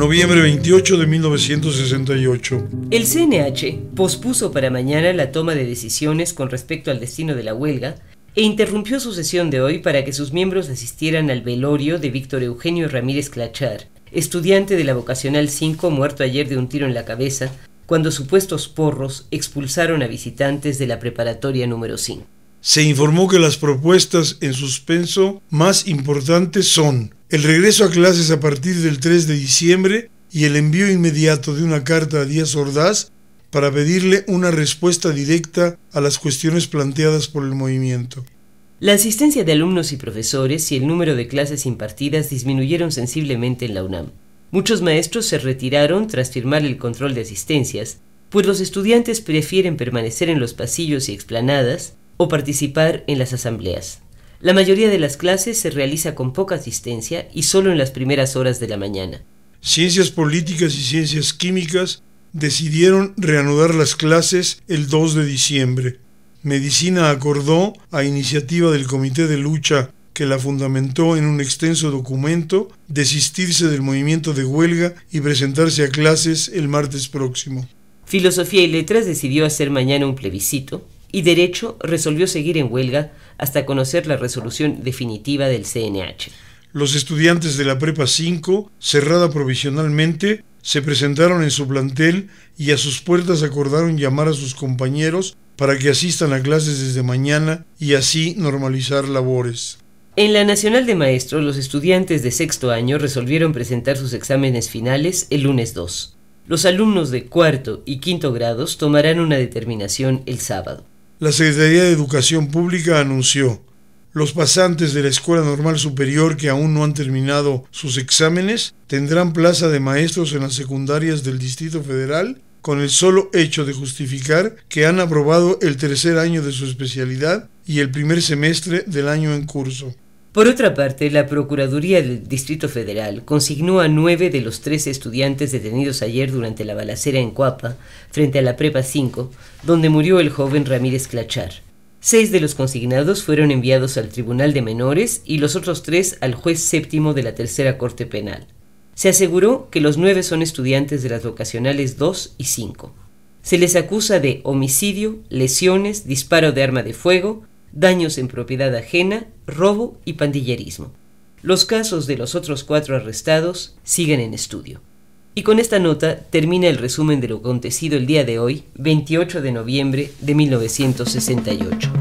noviembre 28 de 1968. El CNH pospuso para mañana la toma de decisiones con respecto al destino de la huelga e interrumpió su sesión de hoy para que sus miembros asistieran al velorio de Víctor Eugenio Ramírez Clachar, estudiante de la Vocacional 5 muerto ayer de un tiro en la cabeza cuando supuestos porros expulsaron a visitantes de la preparatoria número 5. Se informó que las propuestas en suspenso más importantes son el regreso a clases a partir del 3 de diciembre y el envío inmediato de una carta a Díaz Ordaz para pedirle una respuesta directa a las cuestiones planteadas por el movimiento. La asistencia de alumnos y profesores y el número de clases impartidas disminuyeron sensiblemente en la UNAM. Muchos maestros se retiraron tras firmar el control de asistencias, pues los estudiantes prefieren permanecer en los pasillos y explanadas o participar en las asambleas. La mayoría de las clases se realiza con poca asistencia y solo en las primeras horas de la mañana. Ciencias Políticas y Ciencias Químicas decidieron reanudar las clases el 2 de diciembre. Medicina acordó, a iniciativa del Comité de Lucha que la fundamentó en un extenso documento, desistirse del movimiento de huelga y presentarse a clases el martes próximo. Filosofía y Letras decidió hacer mañana un plebiscito y Derecho resolvió seguir en huelga hasta conocer la resolución definitiva del CNH. Los estudiantes de la Prepa 5, cerrada provisionalmente, se presentaron en su plantel y a sus puertas acordaron llamar a sus compañeros para que asistan a clases desde mañana y así normalizar labores. En la Nacional de Maestros, los estudiantes de sexto año resolvieron presentar sus exámenes finales el lunes 2. Los alumnos de cuarto y quinto grados tomarán una determinación el sábado la Secretaría de Educación Pública anunció los pasantes de la Escuela Normal Superior que aún no han terminado sus exámenes tendrán plaza de maestros en las secundarias del Distrito Federal con el solo hecho de justificar que han aprobado el tercer año de su especialidad y el primer semestre del año en curso. Por otra parte, la Procuraduría del Distrito Federal consignó a nueve de los trece estudiantes detenidos ayer durante la balacera en Cuapa, frente a la Prepa 5, donde murió el joven Ramírez Clachar. Seis de los consignados fueron enviados al Tribunal de Menores y los otros tres al juez séptimo de la Tercera Corte Penal. Se aseguró que los nueve son estudiantes de las vocacionales 2 y 5. Se les acusa de homicidio, lesiones, disparo de arma de fuego, daños en propiedad ajena, robo y pandillerismo. Los casos de los otros cuatro arrestados siguen en estudio. Y con esta nota termina el resumen de lo acontecido el día de hoy, 28 de noviembre de 1968.